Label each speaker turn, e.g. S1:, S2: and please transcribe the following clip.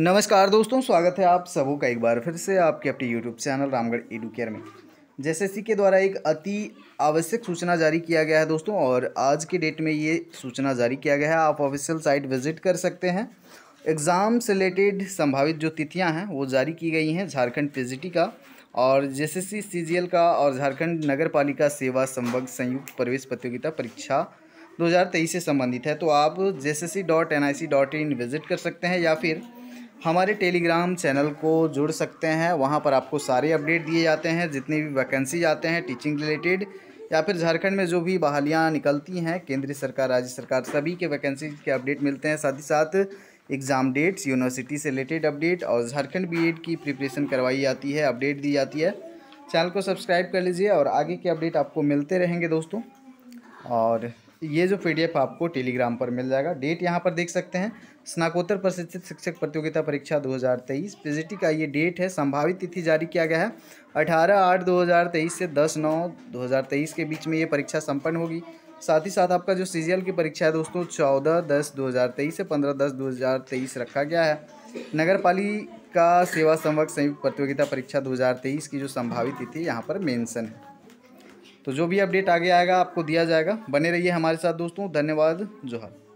S1: नमस्कार दोस्तों स्वागत है आप सबों का एक बार फिर से आपके अपने यूट्यूब चैनल रामगढ़ केयर में सी के द्वारा एक अति आवश्यक सूचना जारी किया गया है दोस्तों और आज के डेट में ये सूचना जारी किया गया है आप ऑफिशियल साइट विजिट कर सकते हैं एग्ज़ाम से रिलेटेड संभावित जो तिथियाँ हैं वो जारी की गई हैं झारखंड पीजीटी का और जेएसएससी सीजीएल का और झारखंड नगर सेवा संभग संयुक्त प्रवेश प्रतियोगिता परीक्षा 2023 से संबंधित है तो आप जे विजिट कर सकते हैं या फिर हमारे टेलीग्राम चैनल को जुड़ सकते हैं वहाँ पर आपको सारे अपडेट दिए जाते हैं जितनी भी वैकेंसी आते हैं टीचिंग रिलेटेड या फिर झारखंड में जो भी बहालियाँ निकलती हैं केंद्रीय सरकार राज्य सरकार सभी के वैकेंसी के अपडेट मिलते हैं साथ ही साथ एग्ज़ाम डेट्स यूनिवर्सिटी से रिलेटेड अपडेट और झारखंड बी की प्रिपरेशन करवाई जाती है अपडेट दी जाती है चैनल को सब्सक्राइब कर लीजिए और आगे के अपडेट आपको मिलते रहेंगे दोस्तों और ये जो पी आपको टेलीग्राम पर मिल जाएगा डेट यहाँ पर देख सकते हैं स्नाकोत्तर प्रशिक्षित शिक्षक प्रतियोगिता परीक्षा 2023 पीजीटी का ये डेट है संभावित तिथि जारी किया गया है 18 आठ 2023 से 10 नौ 2023 के बीच में ये परीक्षा संपन्न होगी साथ ही साथ आपका जो सी की परीक्षा है दोस्तों चौदह दस दो से पंद्रह दस दो रखा गया है नगर का सेवा संवर्ग संयुक्त प्रतियोगिता परीक्षा दो की जो संभावित तिथि यहाँ पर मैंसन है तो जो भी अपडेट आगे आएगा आपको दिया जाएगा बने रहिए हमारे साथ दोस्तों धन्यवाद जोहर